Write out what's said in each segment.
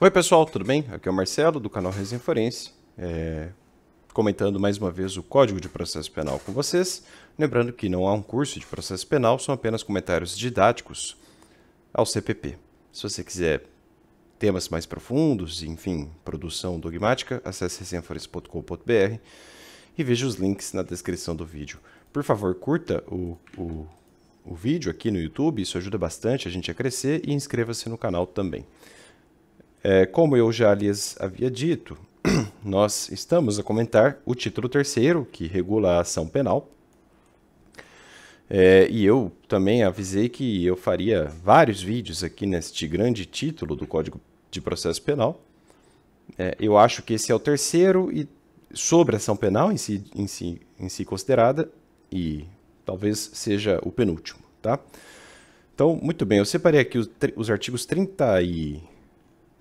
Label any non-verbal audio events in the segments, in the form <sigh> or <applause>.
Oi pessoal, tudo bem? Aqui é o Marcelo do canal Resenha Forense, é... comentando mais uma vez o Código de Processo Penal com vocês. Lembrando que não há um curso de processo penal, são apenas comentários didáticos ao CPP. Se você quiser temas mais profundos, enfim, produção dogmática, acesse resenhaforense.com.br e veja os links na descrição do vídeo. Por favor, curta o, o, o vídeo aqui no YouTube, isso ajuda bastante a gente a crescer e inscreva-se no canal também. É, como eu já lhes havia dito, <clears throat> nós estamos a comentar o título terceiro, que regula a ação penal. É, e eu também avisei que eu faria vários vídeos aqui neste grande título do Código de Processo Penal. É, eu acho que esse é o terceiro e sobre a ação penal em si, em si, em si considerada e talvez seja o penúltimo, tá? Então, muito bem, eu separei aqui os, os artigos 30 e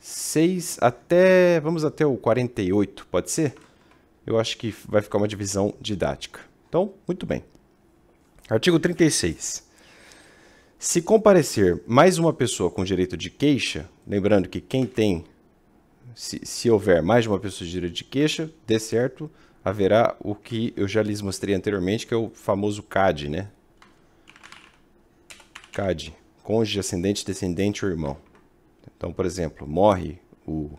6 até. Vamos até o 48, pode ser? Eu acho que vai ficar uma divisão didática. Então, muito bem. Artigo 36. Se comparecer mais uma pessoa com direito de queixa, lembrando que quem tem, se, se houver mais de uma pessoa de direito de queixa, dê certo, haverá o que eu já lhes mostrei anteriormente, que é o famoso CAD, né? CAD, cônjuge, ascendente, descendente ou irmão. Então, por exemplo, morre o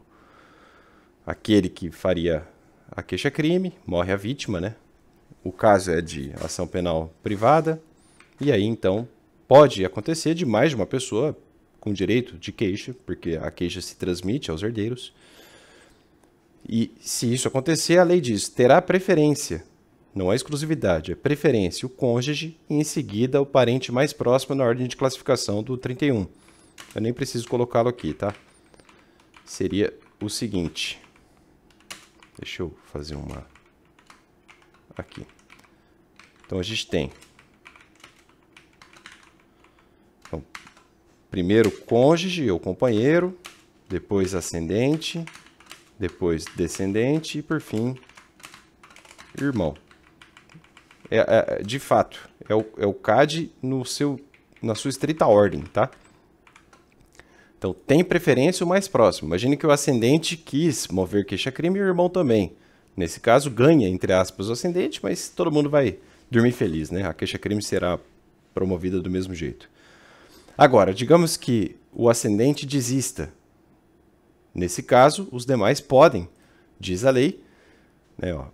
aquele que faria a queixa-crime, morre a vítima, né? O caso é de ação penal privada, e aí então pode acontecer de mais de uma pessoa com direito de queixa, porque a queixa se transmite aos herdeiros. E se isso acontecer, a lei diz: terá preferência, não é exclusividade, é preferência, o cônjuge e em seguida o parente mais próximo na ordem de classificação do 31. Eu nem preciso colocá-lo aqui, tá? Seria o seguinte. Deixa eu fazer uma... Aqui. Então, a gente tem... Então, primeiro cônjuge ou companheiro, depois ascendente, depois descendente e, por fim, irmão. É, é, de fato, é o, é o CAD no seu, na sua estrita ordem, tá? Então tem preferência o mais próximo. Imagine que o ascendente quis mover queixa-crime e o irmão também. Nesse caso, ganha, entre aspas, o ascendente, mas todo mundo vai dormir feliz, né? A queixa-crime será promovida do mesmo jeito. Agora, digamos que o ascendente desista. Nesse caso, os demais podem, diz a lei, né, ó,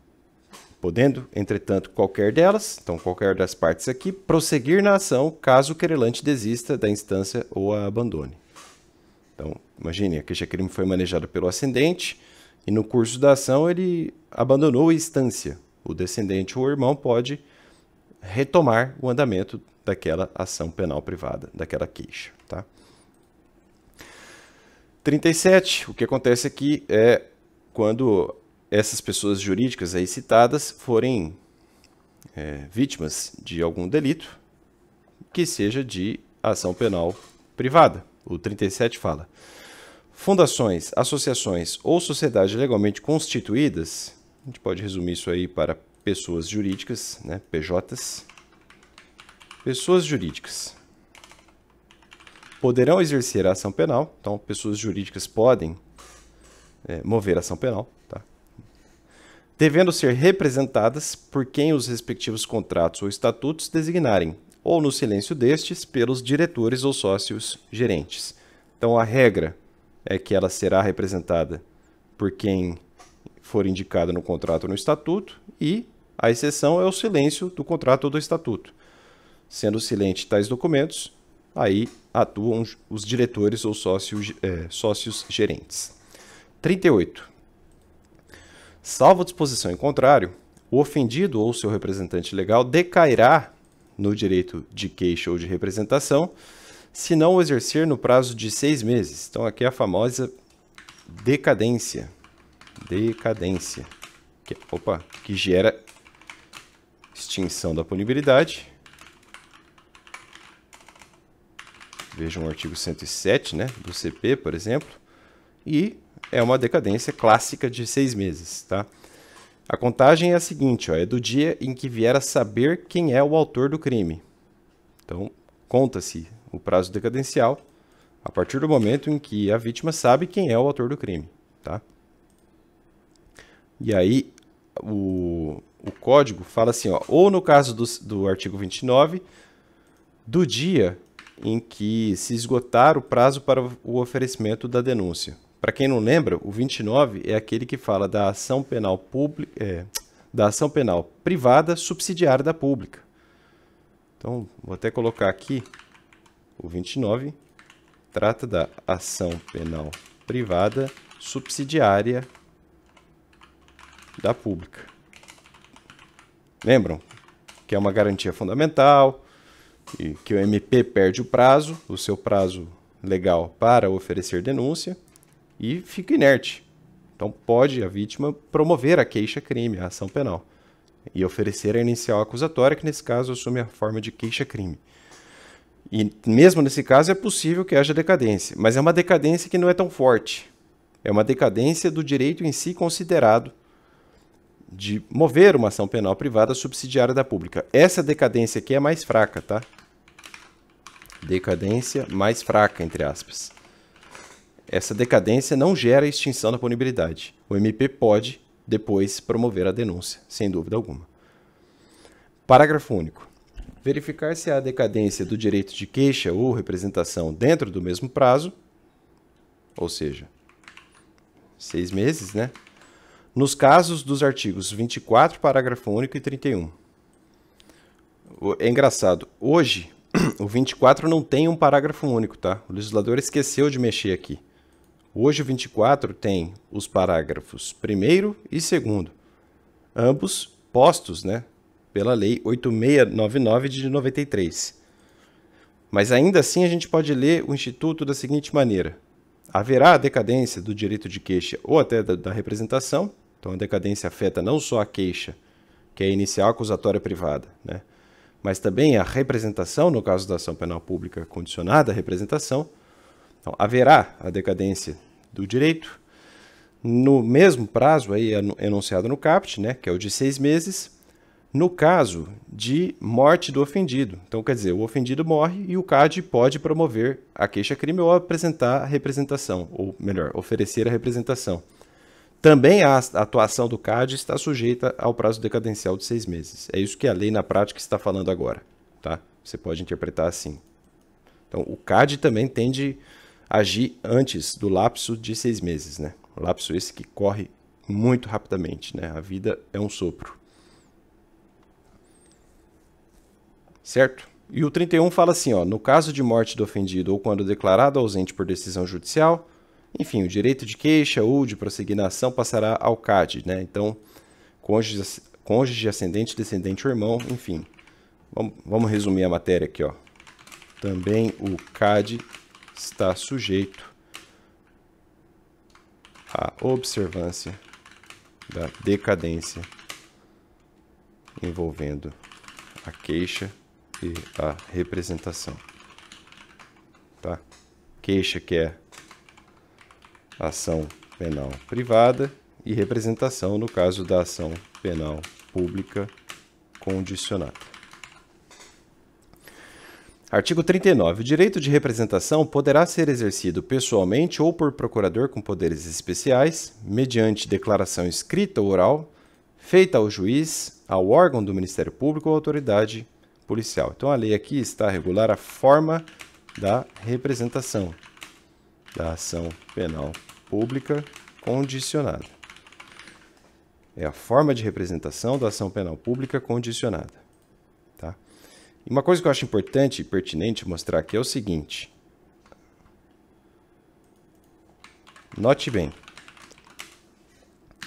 podendo, entretanto, qualquer delas, então qualquer das partes aqui, prosseguir na ação caso o querelante desista da instância ou a abandone. Então, imagine, a queixa-crime foi manejada pelo ascendente e no curso da ação ele abandonou a instância. O descendente ou o irmão pode retomar o andamento daquela ação penal privada, daquela queixa. Tá? 37. O que acontece aqui é quando essas pessoas jurídicas aí citadas forem é, vítimas de algum delito que seja de ação penal privada. O 37 fala: Fundações, associações ou sociedades legalmente constituídas, a gente pode resumir isso aí para pessoas jurídicas, né, PJs. Pessoas jurídicas poderão exercer a ação penal, então pessoas jurídicas podem é, mover a ação penal, tá? devendo ser representadas por quem os respectivos contratos ou estatutos designarem, ou no silêncio destes, pelos diretores ou sócios gerentes. Então, a regra é que ela será representada por quem for indicado no contrato ou no estatuto, e a exceção é o silêncio do contrato ou do estatuto. Sendo silente tais documentos, aí atuam os diretores ou sócios, é, sócios gerentes. 38. Salvo disposição em contrário, o ofendido ou seu representante legal decairá no direito de queixa ou de representação, se não o exercer no prazo de seis meses. Então, aqui é a famosa decadência. Decadência. Que, é, opa, que gera extinção da punibilidade. Vejam o artigo 107 né, do CP, por exemplo. E é uma decadência clássica de seis meses. Tá? A contagem é a seguinte, ó, é do dia em que vier a saber quem é o autor do crime. Então, conta-se o prazo decadencial a partir do momento em que a vítima sabe quem é o autor do crime, tá? E aí, o, o código fala assim, ó, ou no caso do, do artigo 29, do dia em que se esgotar o prazo para o oferecimento da denúncia. Para quem não lembra, o 29 é aquele que fala da ação penal pública, é, da ação penal privada subsidiária da pública. Então, vou até colocar aqui o 29 trata da ação penal privada subsidiária da pública. Lembram que é uma garantia fundamental e que o MP perde o prazo, o seu prazo legal para oferecer denúncia e fica inerte. Então pode a vítima promover a queixa-crime, a ação penal, e oferecer a inicial acusatória, que nesse caso assume a forma de queixa-crime. E mesmo nesse caso é possível que haja decadência, mas é uma decadência que não é tão forte. É uma decadência do direito em si considerado de mover uma ação penal privada subsidiária da pública. Essa decadência aqui é mais fraca, tá? Decadência mais fraca, entre aspas. Essa decadência não gera extinção da punibilidade. O MP pode, depois, promover a denúncia, sem dúvida alguma. Parágrafo único. Verificar se há decadência do direito de queixa ou representação dentro do mesmo prazo, ou seja, seis meses, né? Nos casos dos artigos 24, parágrafo único e 31. É engraçado, hoje <clears throat> o 24 não tem um parágrafo único, tá? O legislador esqueceu de mexer aqui. Hoje o 24 tem os parágrafos 1 e 2, ambos postos né, pela Lei 8699 de 93. Mas ainda assim a gente pode ler o Instituto da seguinte maneira: haverá a decadência do direito de queixa ou até da, da representação, então a decadência afeta não só a queixa, que é a inicial acusatória privada, né? mas também a representação, no caso da ação penal pública condicionada à representação então, haverá a decadência do direito no mesmo prazo aí enunciado no caput, né, que é o de seis meses, no caso de morte do ofendido. Então, quer dizer, o ofendido morre e o CAD pode promover a queixa-crime ou apresentar a representação, ou melhor, oferecer a representação. Também a atuação do CAD está sujeita ao prazo decadencial de seis meses. É isso que a lei na prática está falando agora. Tá? Você pode interpretar assim. Então, o CAD também tende agir antes do lapso de seis meses, né? O lapso esse que corre muito rapidamente, né? A vida é um sopro. Certo? E o 31 fala assim, ó, no caso de morte do ofendido ou quando declarado ausente por decisão judicial, enfim, o direito de queixa ou de prosseguir na ação passará ao CAD, né? Então, cônjuge, cônjuge ascendente, descendente ou irmão, enfim. Vamos, vamos resumir a matéria aqui, ó. Também o CAD está sujeito à observância da decadência envolvendo a queixa e a representação. Tá? Queixa que é ação penal privada e representação no caso da ação penal pública condicionada. Artigo 39. O direito de representação poderá ser exercido pessoalmente ou por procurador com poderes especiais, mediante declaração escrita ou oral, feita ao juiz, ao órgão do Ministério Público ou autoridade policial. Então a lei aqui está a regular a forma da representação da ação penal pública condicionada. É a forma de representação da ação penal pública condicionada. E uma coisa que eu acho importante e pertinente mostrar aqui é o seguinte. Note bem,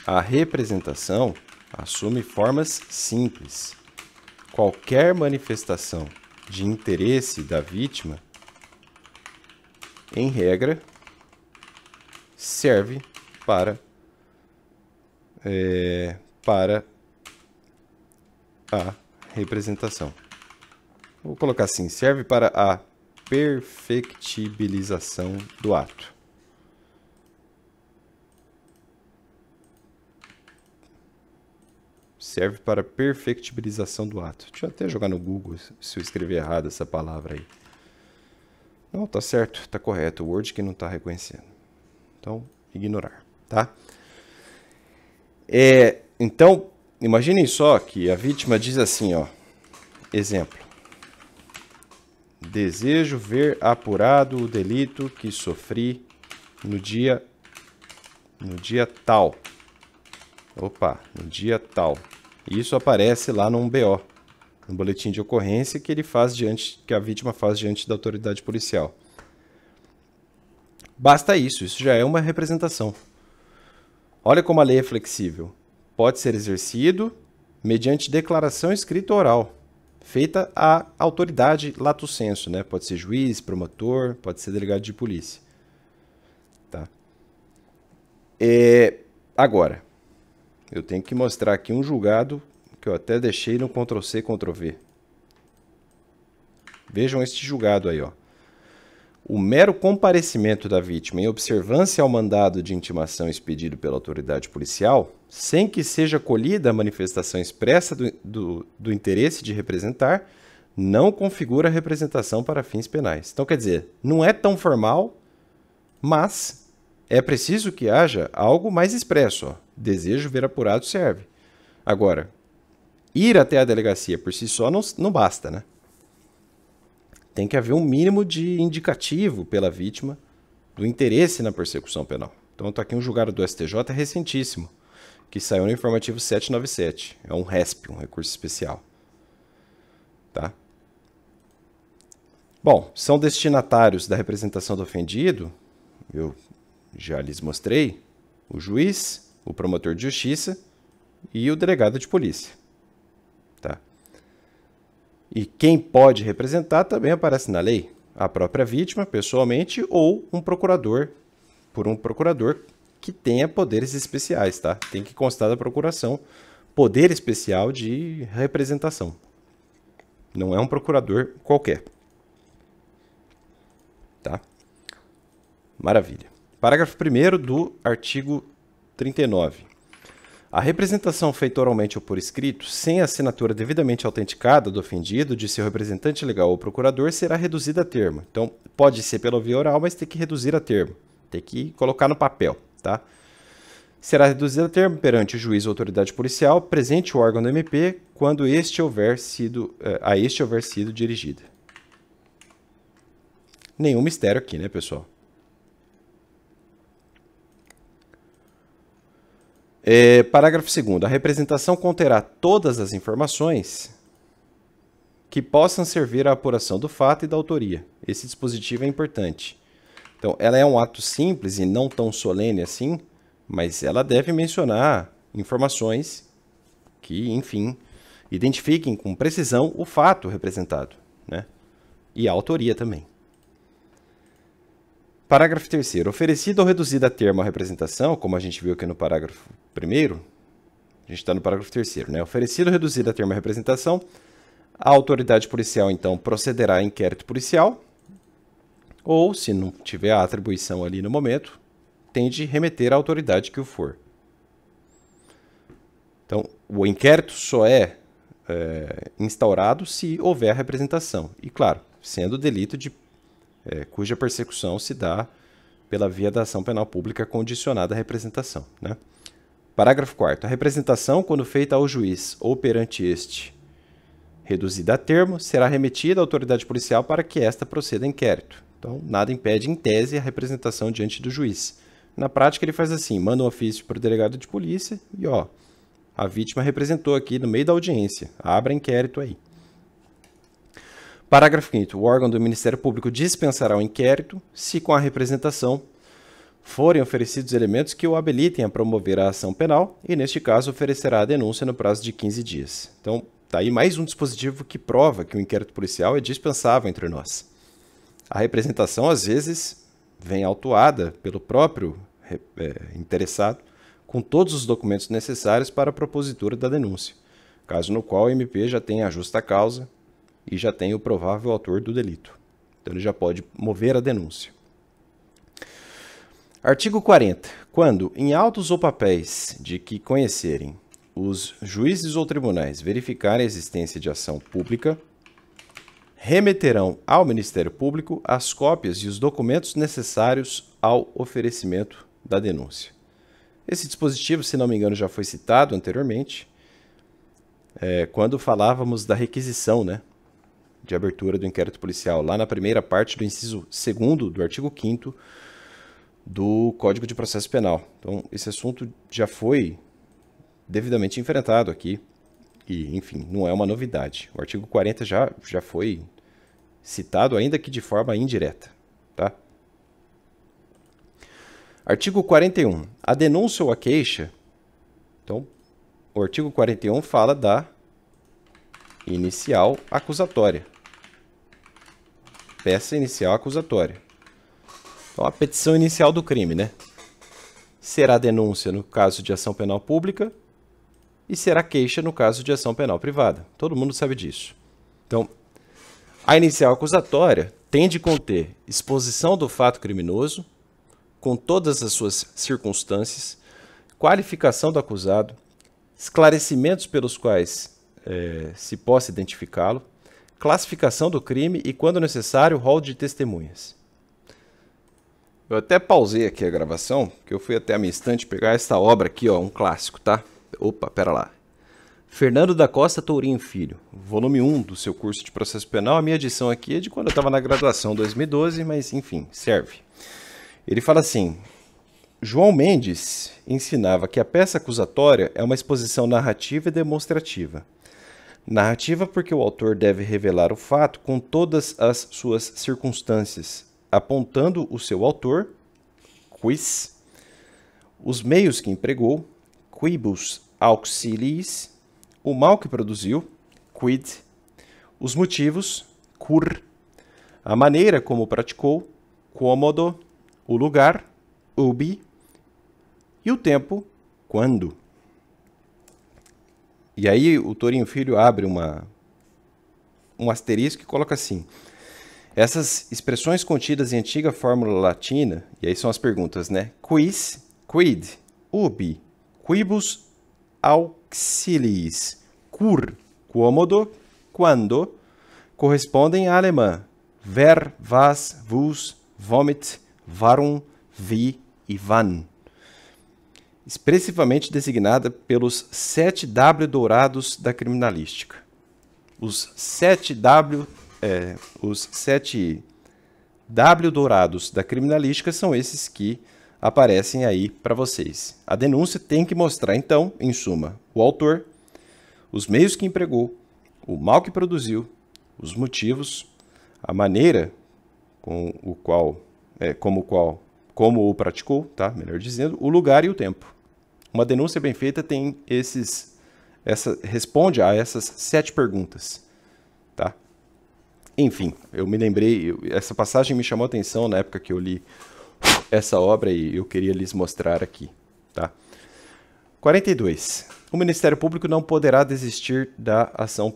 a representação assume formas simples. Qualquer manifestação de interesse da vítima, em regra, serve para, é, para a representação. Vou colocar assim, serve para a perfectibilização do ato. Serve para perfectibilização do ato. Deixa eu até jogar no Google se eu escrever errado essa palavra aí. Não, tá certo, tá correto. O Word que não está reconhecendo. Então, ignorar, tá? É, então, imaginem só que a vítima diz assim, ó. Exemplo. Desejo ver apurado o delito que sofri no dia no dia tal. Opa, no dia tal. Isso aparece lá num BO, no boletim de ocorrência que ele faz diante que a vítima faz diante da autoridade policial. Basta isso, isso já é uma representação. Olha como a lei é flexível. Pode ser exercido mediante declaração escrita oral feita à autoridade lato senso, né? Pode ser juiz, promotor, pode ser delegado de polícia. Tá? É, agora, eu tenho que mostrar aqui um julgado que eu até deixei no Ctrl C, Ctrl V. Vejam este julgado aí, ó. O mero comparecimento da vítima em observância ao mandado de intimação expedido pela autoridade policial sem que seja colhida a manifestação expressa do, do, do interesse de representar, não configura representação para fins penais. Então, quer dizer, não é tão formal, mas é preciso que haja algo mais expresso. Ó. Desejo ver apurado serve. Agora, ir até a delegacia por si só não, não basta, né? Tem que haver um mínimo de indicativo pela vítima do interesse na persecução penal. Então, está aqui um julgado do STJ recentíssimo, que saiu no informativo 797. É um RESP, um recurso especial. Tá? Bom, são destinatários da representação do ofendido, eu já lhes mostrei, o juiz, o promotor de justiça e o delegado de polícia. Tá? E quem pode representar também aparece na lei, a própria vítima pessoalmente ou um procurador, por um procurador que tenha poderes especiais, tá? Tem que constar da procuração poder especial de representação. Não é um procurador qualquer. Tá? Maravilha. Parágrafo 1 do artigo 39. A representação feita oralmente ou por escrito, sem a assinatura devidamente autenticada do ofendido, de seu representante legal ou procurador, será reduzida a termo. Então, pode ser pela via oral, mas tem que reduzir a termo. Tem que colocar no papel tá? Será reduzida a termo perante o juiz ou autoridade policial presente o órgão do MP quando este houver sido, eh, a este houver sido dirigida. Nenhum mistério aqui, né, pessoal? É, parágrafo 2. A representação conterá todas as informações que possam servir à apuração do fato e da autoria. Esse dispositivo é importante. Então, ela é um ato simples e não tão solene assim, mas ela deve mencionar informações que, enfim, identifiquem com precisão o fato representado, né? E a autoria também. Parágrafo 3 Oferecida ou reduzida a termo a representação, como a gente viu aqui no parágrafo 1 a gente está no parágrafo 3 né? Oferecido ou reduzida a termo a representação, a autoridade policial, então, procederá a inquérito policial, ou, se não tiver a atribuição ali no momento, tende a remeter à autoridade que o for. Então, o inquérito só é, é instaurado se houver representação. E, claro, sendo delito de, é, cuja persecução se dá pela via da ação penal pública condicionada à representação. Né? Parágrafo 4. A representação, quando feita ao juiz ou perante este, reduzida a termo, será remetida à autoridade policial para que esta proceda a inquérito. Então, nada impede, em tese, a representação diante do juiz. Na prática, ele faz assim: manda um ofício para o delegado de polícia e, ó, a vítima representou aqui no meio da audiência. Abra inquérito aí. Parágrafo 5. O órgão do Ministério Público dispensará o inquérito se, com a representação, forem oferecidos elementos que o habilitem a promover a ação penal e, neste caso, oferecerá a denúncia no prazo de 15 dias. Então, tá aí mais um dispositivo que prova que o inquérito policial é dispensável entre nós. A representação, às vezes, vem autuada pelo próprio é, interessado com todos os documentos necessários para a propositura da denúncia, caso no qual o MP já tem a justa causa e já tem o provável autor do delito. Então ele já pode mover a denúncia. Artigo 40. Quando, em autos ou papéis de que conhecerem os juízes ou tribunais verificarem a existência de ação pública, remeterão ao Ministério Público as cópias e os documentos necessários ao oferecimento da denúncia. Esse dispositivo, se não me engano, já foi citado anteriormente, é, quando falávamos da requisição né, de abertura do inquérito policial, lá na primeira parte do inciso 2 do artigo 5 do Código de Processo Penal. Então, esse assunto já foi devidamente enfrentado aqui e, enfim, não é uma novidade. O artigo 40 já, já foi citado, ainda que de forma indireta. Tá? Artigo 41. A denúncia ou a queixa. Então, o artigo 41 fala da inicial acusatória. Peça inicial acusatória. Então, a petição inicial do crime, né? Será denúncia no caso de ação penal pública e será queixa no caso de ação penal privada. Todo mundo sabe disso. Então, a inicial acusatória tende a conter exposição do fato criminoso, com todas as suas circunstâncias, qualificação do acusado, esclarecimentos pelos quais é, se possa identificá-lo, classificação do crime e, quando necessário, rol de testemunhas. Eu até pausei aqui a gravação, que eu fui até a minha estante pegar esta obra aqui, ó, um clássico, tá? Opa, pera lá. Fernando da Costa Tourinho Filho, volume 1 do seu curso de processo penal. A minha edição aqui é de quando eu estava na graduação, 2012, mas enfim, serve. Ele fala assim: João Mendes ensinava que a peça acusatória é uma exposição narrativa e demonstrativa. Narrativa porque o autor deve revelar o fato com todas as suas circunstâncias, apontando o seu autor, quiz, os meios que empregou, quibus auxiliis, o mal que produziu, quid, os motivos, cur, a maneira como praticou, cômodo, o lugar, ubi, e o tempo, quando. E aí o Torinho Filho abre uma, um asterisco e coloca assim: essas expressões contidas em antiga fórmula latina, e aí são as perguntas, né? Quis, quid, ubi, quibus auxiliis cur quomodo quando correspondem a alemã ver, was, vus, vomit, varum, vi e van. Expressivamente designada pelos 7W dourados da criminalística. Os 7W, é, os 7W dourados da criminalística são esses que aparecem aí para vocês. A denúncia tem que mostrar, então, em suma, o autor, os meios que empregou, o mal que produziu, os motivos, a maneira com o qual, é, como qual, como o praticou, tá? Melhor dizendo, o lugar e o tempo. Uma denúncia bem feita tem esses, essa responde a essas sete perguntas, tá? Enfim, eu me lembrei, essa passagem me chamou a atenção na época que eu li essa obra e eu queria lhes mostrar aqui, tá? 42. O Ministério Público não poderá desistir da ação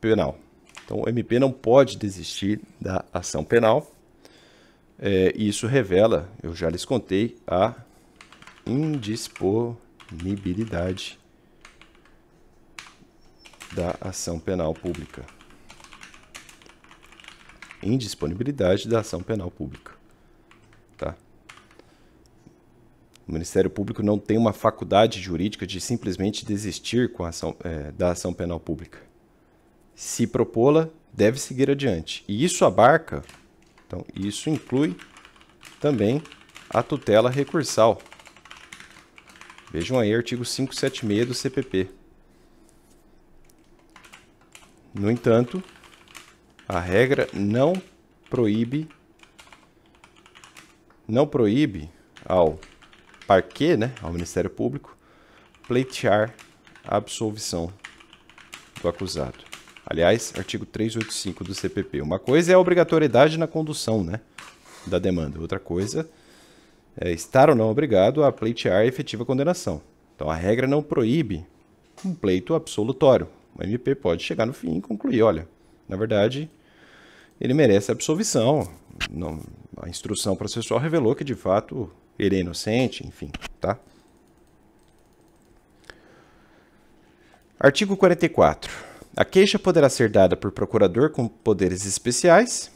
penal. Então, o MP não pode desistir da ação penal. É, isso revela, eu já lhes contei, a indisponibilidade da ação penal pública. Indisponibilidade da ação penal pública. Tá? O Ministério Público não tem uma faculdade jurídica de simplesmente desistir ação, é, da ação penal pública. Se propô-la, deve seguir adiante. E isso abarca, então, isso inclui também a tutela recursal. Vejam aí artigo 576 do CPP. No entanto, a regra não proíbe não proíbe ao parque, né, ao Ministério Público, pleitear a absolvição do acusado. Aliás, artigo 385 do CPP. Uma coisa é a obrigatoriedade na condução, né, da demanda. Outra coisa é estar ou não obrigado a pleitear a efetiva condenação. Então a regra não proíbe um pleito absolutório. O MP pode chegar no fim e concluir, olha, na verdade, ele merece absolvição. Não, a instrução processual revelou que de fato ele é inocente, enfim, tá? Artigo 44. A queixa poderá ser dada por procurador com poderes especiais,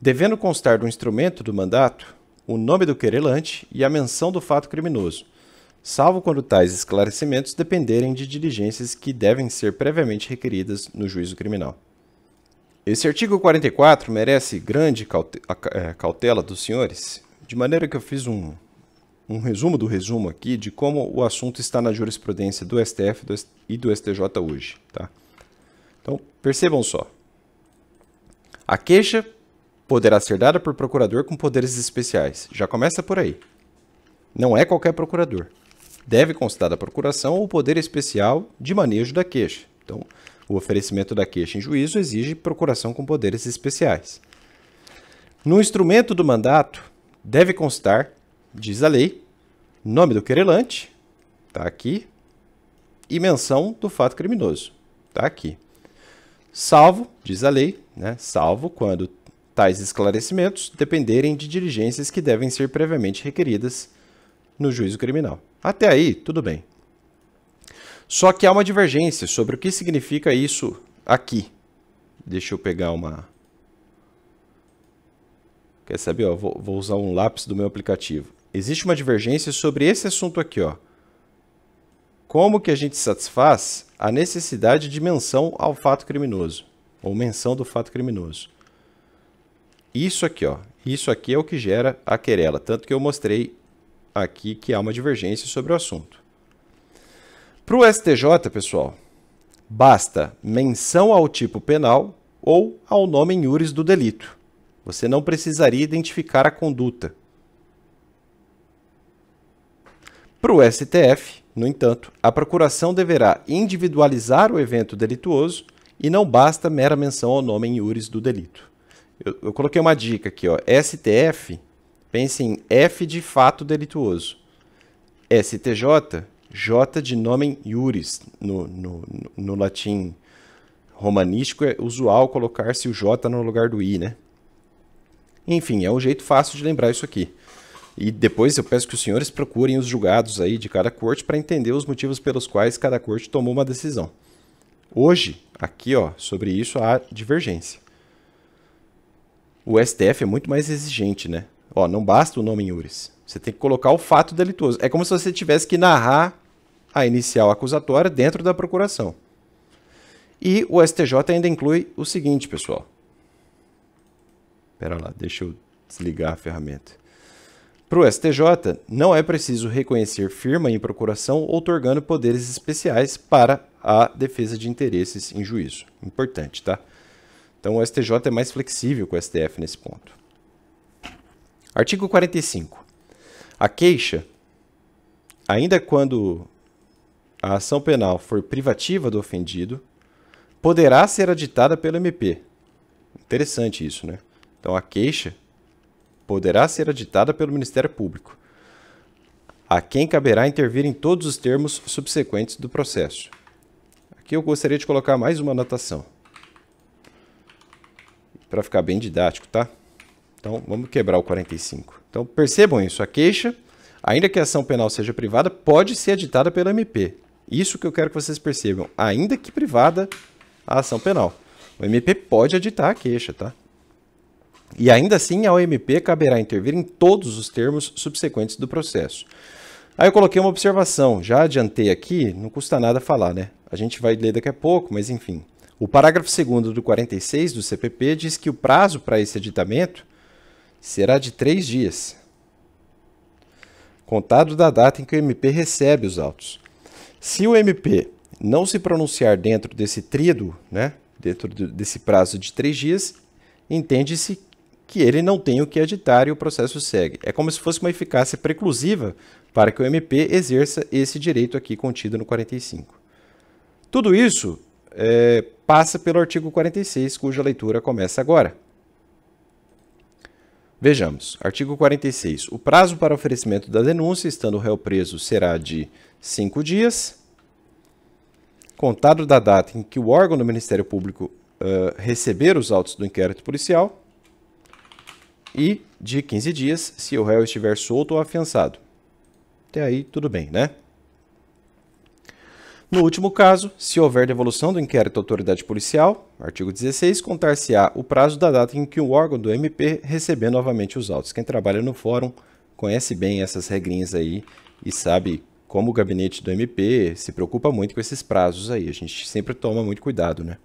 devendo constar do instrumento do mandato o nome do querelante e a menção do fato criminoso, salvo quando tais esclarecimentos dependerem de diligências que devem ser previamente requeridas no juízo criminal. Esse artigo 44 merece grande é, cautela dos senhores, de maneira que eu fiz um, um resumo do resumo aqui de como o assunto está na jurisprudência do STF e do STJ hoje. Tá? Então, percebam só. A queixa poderá ser dada por procurador com poderes especiais. Já começa por aí. Não é qualquer procurador. Deve constar da procuração o poder especial de manejo da queixa. Então, o oferecimento da queixa em juízo exige procuração com poderes especiais. No instrumento do mandato, deve constar, diz a lei, nome do querelante, está aqui, e menção do fato criminoso, está aqui. Salvo, diz a lei, né, salvo quando tais esclarecimentos dependerem de diligências que devem ser previamente requeridas no juízo criminal. Até aí, tudo bem. Só que há uma divergência sobre o que significa isso aqui. Deixa eu pegar uma... Quer saber? Ó, vou, vou usar um lápis do meu aplicativo. Existe uma divergência sobre esse assunto aqui. Ó. Como que a gente satisfaz a necessidade de menção ao fato criminoso? Ou menção do fato criminoso. Isso aqui, ó. Isso aqui é o que gera a querela. Tanto que eu mostrei aqui que há uma divergência sobre o assunto. Para o STJ, pessoal, basta menção ao tipo penal ou ao nome em do delito. Você não precisaria identificar a conduta. Para o STF, no entanto, a procuração deverá individualizar o evento delituoso e não basta mera menção ao nome em do delito. Eu, eu coloquei uma dica aqui, ó. STF, pense em F de fato delituoso. STJ, J de nome iuris. No, no, no latim romanístico é usual colocar-se o J no lugar do I, né? Enfim, é um jeito fácil de lembrar isso aqui. E depois eu peço que os senhores procurem os julgados aí de cada corte para entender os motivos pelos quais cada corte tomou uma decisão. Hoje, aqui, ó, sobre isso há divergência. O STF é muito mais exigente, né? Ó, não basta o nome iuris. Você tem que colocar o fato delituoso. É como se você tivesse que narrar a inicial acusatória dentro da procuração. E o STJ ainda inclui o seguinte, pessoal. Espera lá, deixa eu desligar a ferramenta. Para o STJ, não é preciso reconhecer firma em procuração outorgando poderes especiais para a defesa de interesses em juízo. Importante, tá? Então o STJ é mais flexível com o STF nesse ponto. Artigo 45. A queixa, ainda quando a ação penal for privativa do ofendido, poderá ser aditada pelo MP. Interessante isso, né? Então a queixa poderá ser aditada pelo Ministério Público, a quem caberá intervir em todos os termos subsequentes do processo. Aqui eu gostaria de colocar mais uma anotação, para ficar bem didático, tá? Então vamos quebrar o 45. Então percebam isso, a queixa, ainda que a ação penal seja privada, pode ser aditada pelo MP. Isso que eu quero que vocês percebam. Ainda que privada, a ação penal. O MP pode aditar a queixa, tá? E ainda assim, ao MP caberá intervir em todos os termos subsequentes do processo. Aí eu coloquei uma observação, já adiantei aqui, não custa nada falar, né? A gente vai ler daqui a pouco, mas enfim. O parágrafo 2 do 46 do CPP diz que o prazo para esse aditamento será de três dias, contado da data em que o MP recebe os autos. Se o MP não se pronunciar dentro desse tríodo, né, dentro desse prazo de três dias, entende-se que ele não tem o que editar e o processo segue. É como se fosse uma eficácia preclusiva para que o MP exerça esse direito aqui contido no 45. Tudo isso é, passa pelo artigo 46, cuja leitura começa agora. Vejamos, artigo 46. O prazo para oferecimento da denúncia, estando o réu preso, será de cinco dias, contado da data em que o órgão do Ministério Público uh, receber os autos do inquérito policial, e de 15 dias se o réu estiver solto ou afiançado. Até aí, tudo bem, né? No último caso, se houver devolução do inquérito à autoridade policial, artigo 16, contar-se-á o prazo da data em que o órgão do MP receber novamente os autos. Quem trabalha no fórum conhece bem essas regrinhas aí e sabe como o gabinete do MP se preocupa muito com esses prazos aí, a gente sempre toma muito cuidado, né?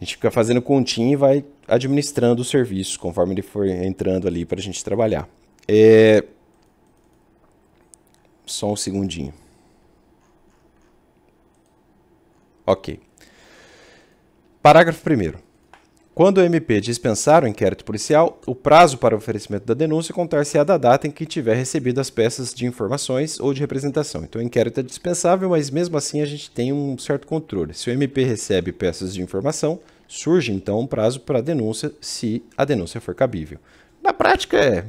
A gente fica fazendo continha e vai administrando o serviço conforme ele for entrando ali para a gente trabalhar. É... Só um segundinho. Ok. Parágrafo 1. Quando o MP dispensar o inquérito policial, o prazo para o oferecimento da denúncia contar-se-á da data em que tiver recebido as peças de informações ou de representação. Então o inquérito é dispensável, mas mesmo assim a gente tem um certo controle. Se o MP recebe peças de informação, surge então um prazo para a denúncia, se a denúncia for cabível. Na prática é,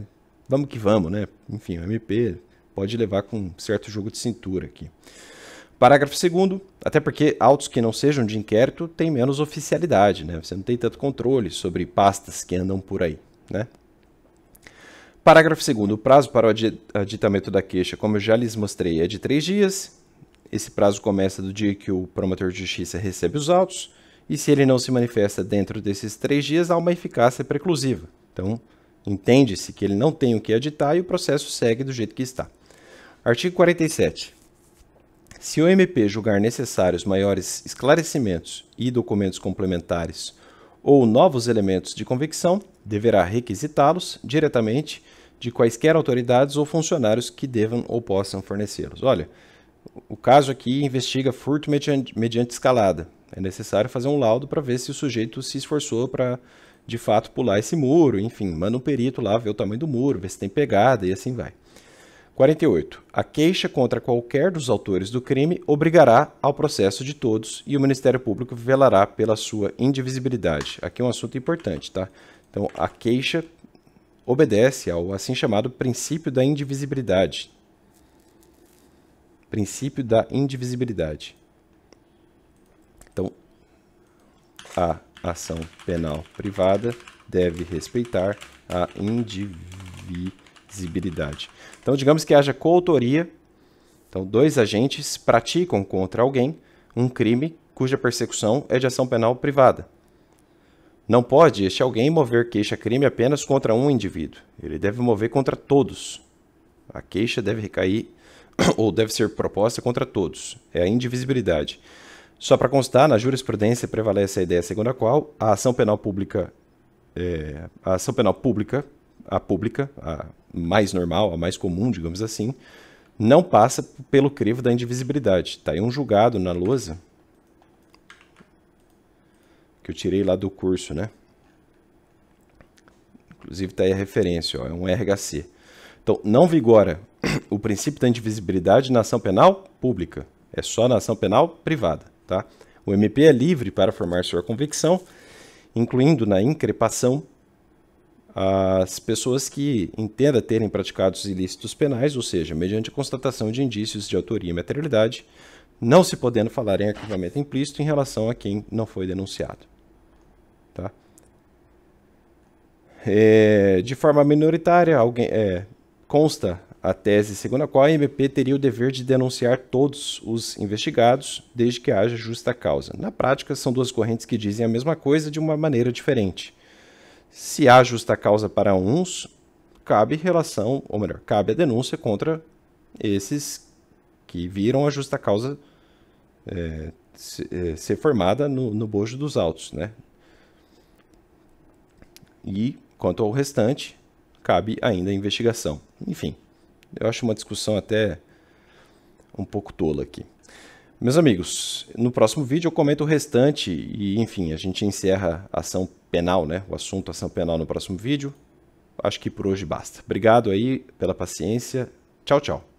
vamos que vamos, né? Enfim, o MP pode levar com um certo jogo de cintura aqui. Parágrafo 2 até porque autos que não sejam de inquérito têm menos oficialidade, né? Você não tem tanto controle sobre pastas que andam por aí, né? Parágrafo 2 o prazo para o aditamento da queixa, como eu já lhes mostrei, é de três dias. Esse prazo começa do dia que o promotor de justiça recebe os autos, e se ele não se manifesta dentro desses três dias, há uma eficácia preclusiva. Então, entende-se que ele não tem o que aditar e o processo segue do jeito que está. Artigo 47. Se o MP julgar necessários maiores esclarecimentos e documentos complementares ou novos elementos de convicção, deverá requisitá-los diretamente de quaisquer autoridades ou funcionários que devam ou possam fornecê-los. Olha, o caso aqui investiga furto mediante, mediante escalada. É necessário fazer um laudo para ver se o sujeito se esforçou para de fato pular esse muro, enfim, manda um perito lá ver o tamanho do muro, ver se tem pegada e assim vai. 48. A queixa contra qualquer dos autores do crime obrigará ao processo de todos e o Ministério Público velará pela sua indivisibilidade. Aqui é um assunto importante, tá? Então, a queixa obedece ao assim chamado princípio da indivisibilidade. Princípio da indivisibilidade. Então, a ação penal privada deve respeitar a indivisibilidade visibilidade. Então, digamos que haja coautoria. Então, dois agentes praticam contra alguém um crime cuja persecução é de ação penal privada. Não pode este alguém mover queixa-crime apenas contra um indivíduo. Ele deve mover contra todos. A queixa deve recair <coughs> ou deve ser proposta contra todos. É a indivisibilidade. Só para constar, na jurisprudência prevalece a ideia segundo a qual a ação penal pública, é, a ação penal pública a pública, a mais normal, a mais comum, digamos assim, não passa pelo crivo da indivisibilidade. Está aí um julgado na lousa que eu tirei lá do curso, né? Inclusive está aí a referência, ó, é um RHC. Então, não vigora o princípio da indivisibilidade na ação penal pública, é só na ação penal privada, tá? O MP é livre para formar sua convicção, incluindo na increpação as pessoas que entenda terem praticado os ilícitos penais, ou seja, mediante a constatação de indícios de autoria e materialidade, não se podendo falar em arquivamento implícito em relação a quem não foi denunciado. Tá? É, de forma minoritária, alguém é, consta a tese segundo a qual a MP teria o dever de denunciar todos os investigados, desde que haja justa causa. Na prática, são duas correntes que dizem a mesma coisa de uma maneira diferente. Se há justa causa para uns, cabe relação, ou melhor, cabe a denúncia contra esses que viram a justa causa é, se, é, ser formada no, no bojo dos autos, né? E quanto ao restante, cabe ainda a investigação. Enfim, eu acho uma discussão até um pouco tola aqui. Meus amigos, no próximo vídeo eu comento o restante e, enfim, a gente encerra a ação penal, né? O assunto ação penal no próximo vídeo. Acho que por hoje basta. Obrigado aí pela paciência. Tchau, tchau.